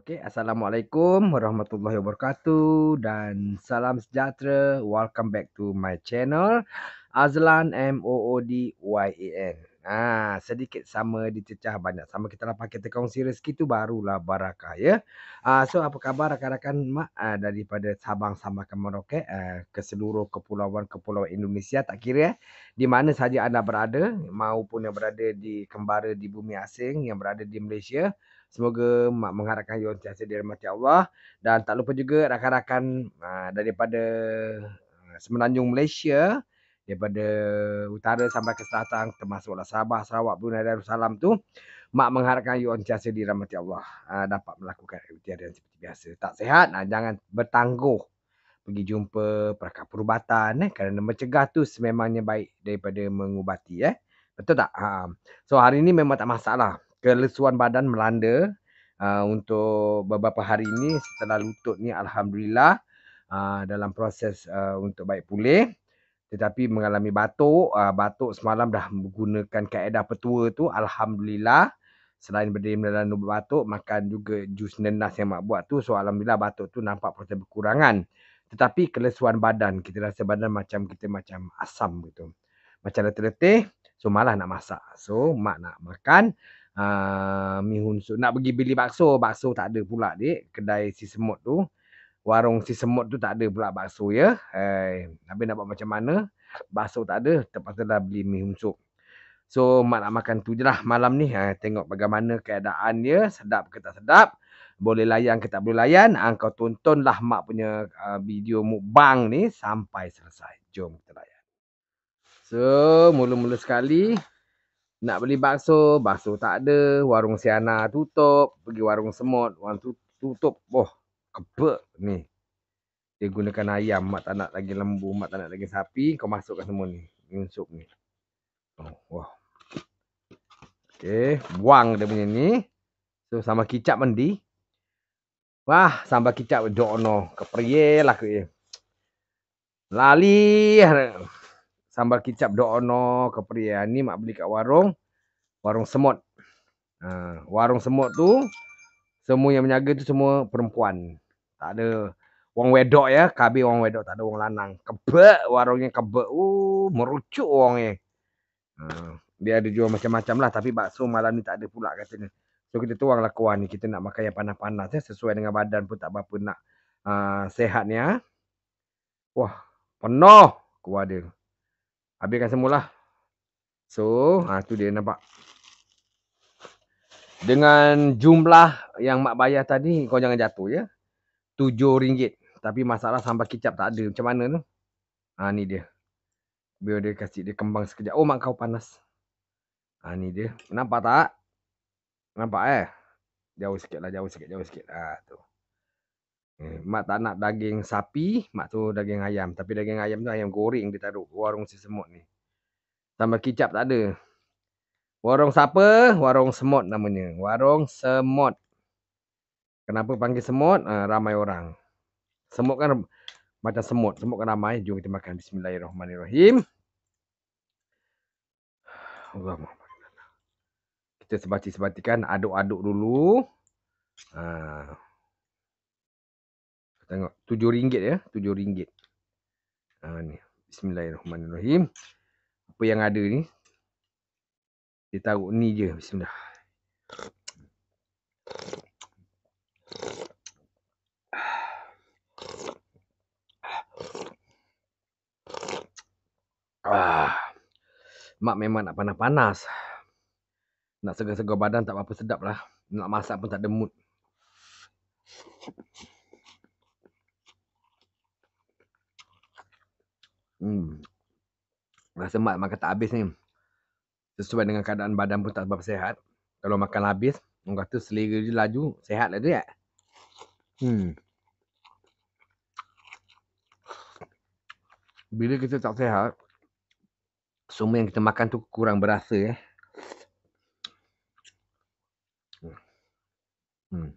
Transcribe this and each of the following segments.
Okay, assalamualaikum warahmatullahi wabarakatuh dan salam sejahtera. Welcome back to my channel Azlan M O O D Y A N. Ha, sedikit sama dicecah banyak. Sama kita dapat pakai kongsi rezeki tu barulah barakah ya. Ha, so apa khabar rakan-rakan mak ha, daripada Sabang sampai ke Merauke ha, ke seluruh kepulauan-kepulauan Indonesia tak kira eh, di mana saja anda berada maupun yang berada di kembara di bumi asing yang berada di Malaysia. Semoga mak mengharapkan you sentiasa dirahmati Allah dan tak lupa juga rakan-rakan ha, daripada semenanjung Malaysia daripada utara sampai ke selatan termasuklah Sabah, Sarawak, Brunei Darussalam tu mak mengharapkan you on jasa di rahmat Allah uh, dapat melakukan ibadah yang seperti biasa. Tak sihat nah, ha, jangan bertangguh pergi jumpa perakat perubatan eh kerana mencegah tu sememangnya baik daripada mengubati eh. Betul tak? Ha. So hari ni memang tak masalah. Kelesuan badan melanda uh, untuk beberapa hari ini setelah lutut ni alhamdulillah uh, dalam proses uh, untuk baik pulih tetapi mengalami batuk. Uh, batuk semalam dah menggunakan kaedah petua tu. Alhamdulillah. Selain berdiri menelan ubat batuk, makan juga jus nenas yang mak buat tu. So, Alhamdulillah batuk tu nampak proses berkurangan. Tetapi kelesuan badan. Kita rasa badan macam kita macam asam gitu. Macam letih-letih. So, malah nak masak. So, mak nak makan. Uh, ah, mi hunsu. Nak pergi beli bakso. Bakso tak ada pula, dek. Kedai si semut tu warung si semut tu tak ada pula bakso ya. Hai, eh, habis nak buat macam mana? Bakso tak ada, terpaksa dah beli mie humsuk. So, mak nak makan tu je lah malam ni. Ha, tengok bagaimana keadaan dia, sedap ke tak sedap. Boleh layan ke tak boleh layan. Ha, kau tontonlah mak punya uh, video mukbang ni sampai selesai. Jom kita layan. So, mula-mula sekali. Nak beli bakso, bakso tak ada. Warung Siana tutup. Pergi warung semut, warung tutup. Oh, kebek ni. Dia gunakan ayam. Mak tak nak lagi lembu. Mak tak nak lagi sapi. Kau masukkan semua ni. Ini sup ni. Oh, wow. Okay. Buang dia punya ni. So, sambal kicap mandi. Wah, sambal kicap don't know. Keperye lah ke. Lali. Sambal kicap don't know. Keperye. Ni mak beli kat warung. Warung semut. Uh, ha, warung semut tu semua yang menyaga tu semua perempuan. Tak ada orang wedok ya, kabi orang wedok tak ada orang lanang. Kebek warungnya kebek. Uh, merucuk orangnya. Uh, dia ada jual macam-macam lah tapi bakso malam ni tak ada pula katanya. So kita tuang lah kuah ni. Kita nak makan yang panas-panas ya. Sesuai dengan badan pun tak apa-apa nak uh, sehat ni ya. Wah penuh kuah dia. Habiskan semula. So ha, tu dia nampak dengan jumlah yang mak bayar tadi kau jangan jatuh ya. Tujuh ringgit. Tapi masalah sambal kicap tak ada. Macam mana tu? Ha ni dia. Biar dia kasi dia kembang sekejap. Oh mak kau panas. Ha ni dia. Nampak tak? Nampak eh? Jauh sikit lah. Jauh sikit. Jauh sikit. Ha tu. Eh, mak tak nak daging sapi. Mak tu daging ayam. Tapi daging ayam tu ayam goreng dia taruh. Warung si semut ni. Sambal kicap tak ada. Warung siapa? Warung Semut namanya. Warung Semut. Kenapa panggil Semut? Uh, ah, ramai orang. Semut kan macam semut. Semut kan ramai. Jom kita makan. Bismillahirrahmanirrahim. Allah Kita sebati-sebatikan. Aduk-aduk dulu. Uh, tengok. Tujuh ringgit ya. Tujuh ringgit. Uh, ni. Bismillahirrahmanirrahim. Apa yang ada ni? Dia taruh ni je Bismillah Ah. Mak memang nak panas-panas. Nak segar-segar badan tak apa-apa sedap lah. Nak masak pun tak ada mood. Hmm. Rasa mak makan tak habis ni. Hmm sesuai dengan keadaan badan pun tak sebab sehat. Kalau makan habis, orang kata selera dia laju, sehat lah ya. Hmm. Bila kita tak sehat, semua yang kita makan tu kurang berasa eh. Hmm.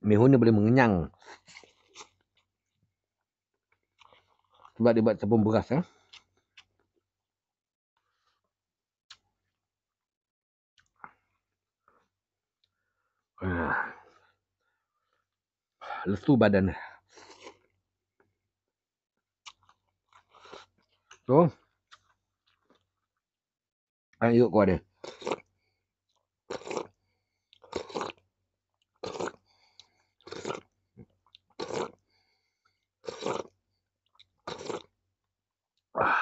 Mihun ni boleh mengenyang. Sebab dia buat tepung beras eh. lesu badan. So, saya ikut kuah dia. Ah.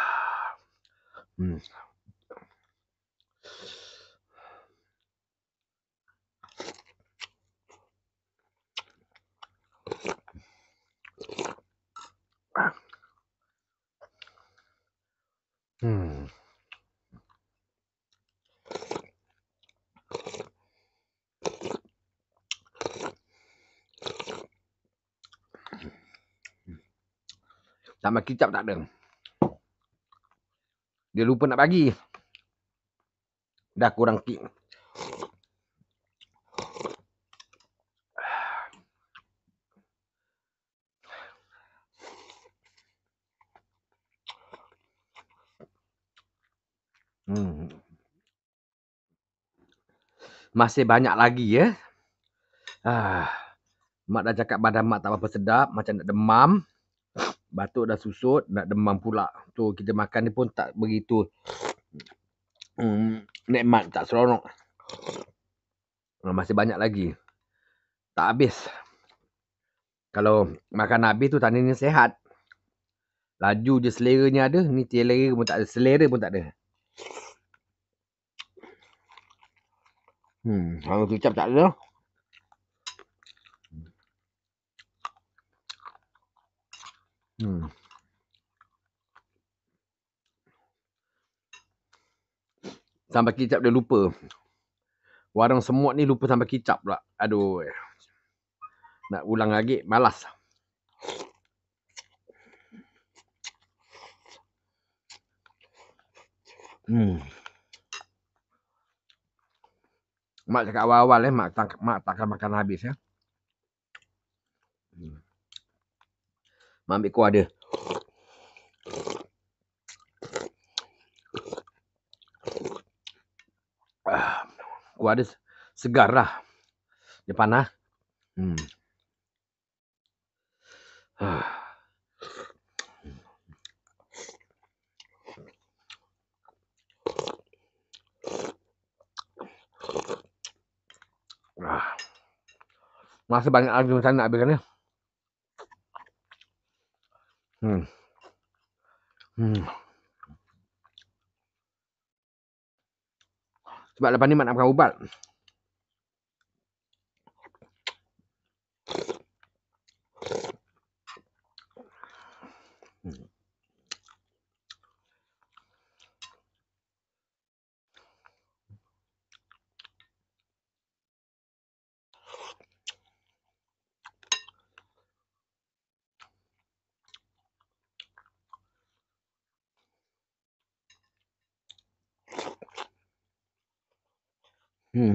Hmm. Sama kicap tak ada. Dia lupa nak bagi. Dah kurang pink. Hmm. Masih banyak lagi ya. Ah. Mak dah cakap badan mak tak apa-apa sedap. Macam nak demam batuk dah susut nak demam pula tu kita makan ni pun tak begitu hmm, nikmat tak seronok masih banyak lagi tak habis kalau makan habis tu tanya ni sehat laju je seleranya ada ni selera pun tak ada selera pun tak ada hmm kalau tu cap tak ada Hmm. Tambah kicap dia lupa. Warung semut ni lupa sampai kicap pula. Aduh. Nak ulang lagi, malas. Hmm. Mak cakap awal-awal eh, mak tak mak takkan makan habis ya. Eh. Mak ambil kuah dia. Ah, kuah dia segar lah. Dia panah. Hmm. Ah. ah. Masih banyak lagi macam nak habiskan ni. Sebab lepas ni mak nak makan ubat. Hmm.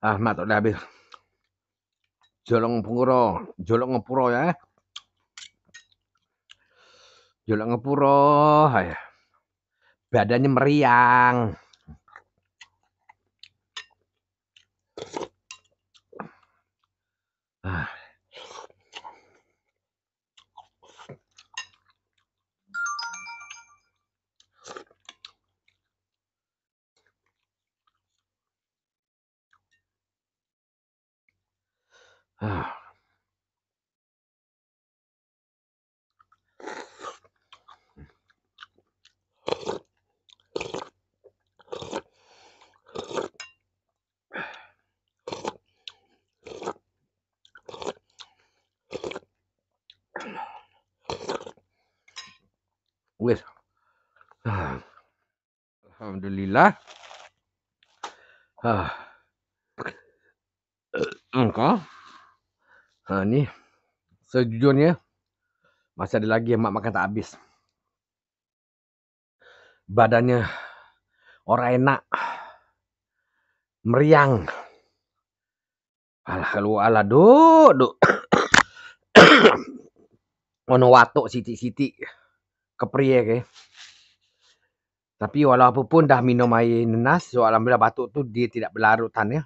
Ah, mak tak ada habis. Jolong pura, jolong pura ya. Eh. Jolong pura. Badannya meriang. Alhamdulillah. Ha. Engkau. Ha ni. Sejujurnya masih ada lagi yang mak makan tak habis. Badannya orang enak. Meriang. Alah kalau alah duk duk. ono watuk sitik-sitik. Kepriye ke? Okay? Tapi walaupun dah minum air nenas, so alhamdulillah batuk tu dia tidak berlarutan ya.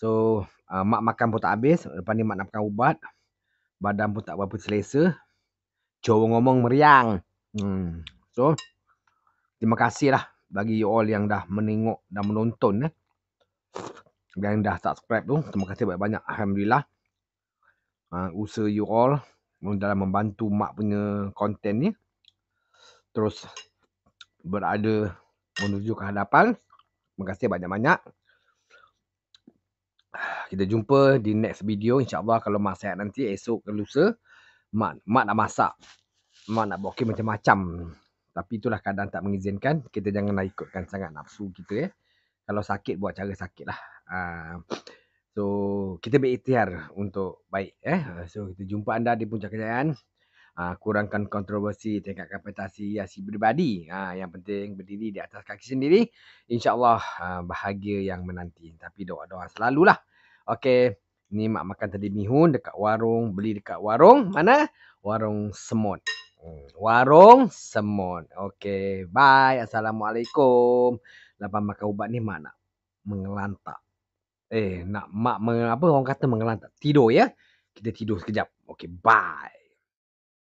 So uh, mak makan pun tak habis, lepas ni mak nak makan ubat. Badan pun tak berapa selesa. Cowok ngomong meriang. Hmm. So terima kasih lah bagi you all yang dah menengok dan menonton ya. Yang dah subscribe tu, terima kasih banyak-banyak. Alhamdulillah. Uh, usaha you all dalam membantu mak punya konten ni. Terus berada menuju ke hadapan. Terima kasih banyak-banyak. Kita jumpa di next video. InsyaAllah kalau Mak sehat nanti esok ke lusa. Mak, mak nak masak. Mak nak bokeh macam-macam. Tapi itulah keadaan tak mengizinkan. Kita jangan ikutkan sangat nafsu kita. Eh. Kalau sakit buat cara sakit lah. Uh, so kita berikhtiar untuk baik. Eh. So kita jumpa anda di Puncak Kejayaan. Ah, kurangkan kontroversi tingkat prestasi hiasi peribadi ha, ah, yang penting berdiri di atas kaki sendiri insyaallah ah, bahagia yang menanti tapi doa-doa selalulah okey ni mak makan tadi mihun dekat warung beli dekat warung mana warung semut hmm, warung semut okey bye assalamualaikum Lepas makan ubat ni mak nak mengelantak eh nak mak meng, apa orang kata mengelantak tidur ya kita tidur sekejap okey bye